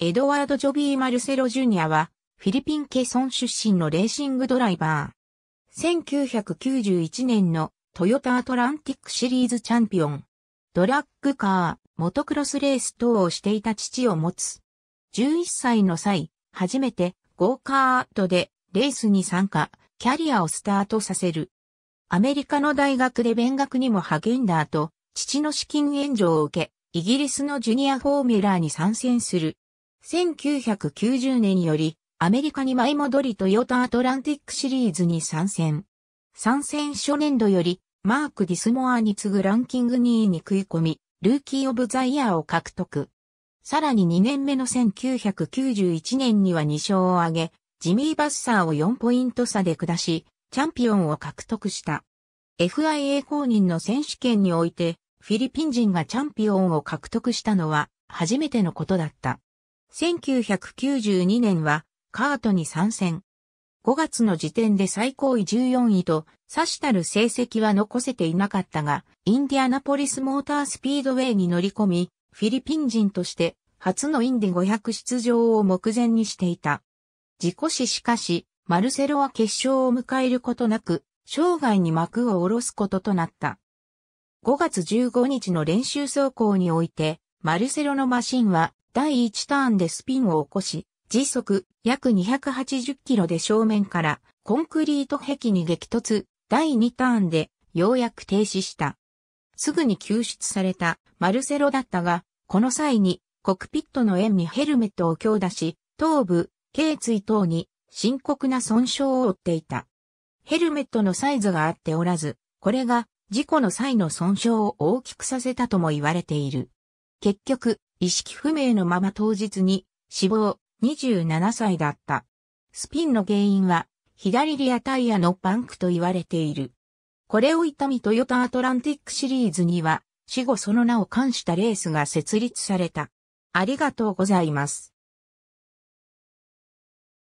エドワード・ジョビー・マルセロ・ジュニアは、フィリピンケソン出身のレーシングドライバー。1991年のトヨタアトランティックシリーズチャンピオン。ドラッグカー、モトクロスレース等をしていた父を持つ。11歳の際、初めてゴーカートでレースに参加、キャリアをスタートさせる。アメリカの大学で勉学にも励んだ後、父の資金援助を受け、イギリスのジュニアフォーミュラーに参戦する。1990年よりアメリカに舞い戻りトヨタアトランティックシリーズに参戦。参戦初年度よりマーク・ディスモアに次ぐランキング2位に食い込み、ルーキー・オブ・ザ・イヤーを獲得。さらに2年目の1991年には2勝を挙げ、ジミー・バッサーを4ポイント差で下し、チャンピオンを獲得した。FIA 公認の選手権において、フィリピン人がチャンピオンを獲得したのは初めてのことだった。1992年はカートに参戦。5月の時点で最高位14位と、差したる成績は残せていなかったが、インディアナポリスモータースピードウェイに乗り込み、フィリピン人として初のインディ500出場を目前にしていた。自己死しかし、マルセロは決勝を迎えることなく、生涯に幕を下ろすこととなった。5月15日の練習走行において、マルセロのマシンは第1ターンでスピンを起こし、時速約280キロで正面からコンクリート壁に激突、第2ターンでようやく停止した。すぐに救出されたマルセロだったが、この際にコクピットの円にヘルメットを強打し、頭部、頸椎等に深刻な損傷を負っていた。ヘルメットのサイズが合っておらず、これが事故の際の損傷を大きくさせたとも言われている。結局、意識不明のまま当日に死亡、27歳だった。スピンの原因は、左リアタイヤのパンクと言われている。これを痛みトヨタアトランティックシリーズには、死後その名を冠したレースが設立された。ありがとうございます。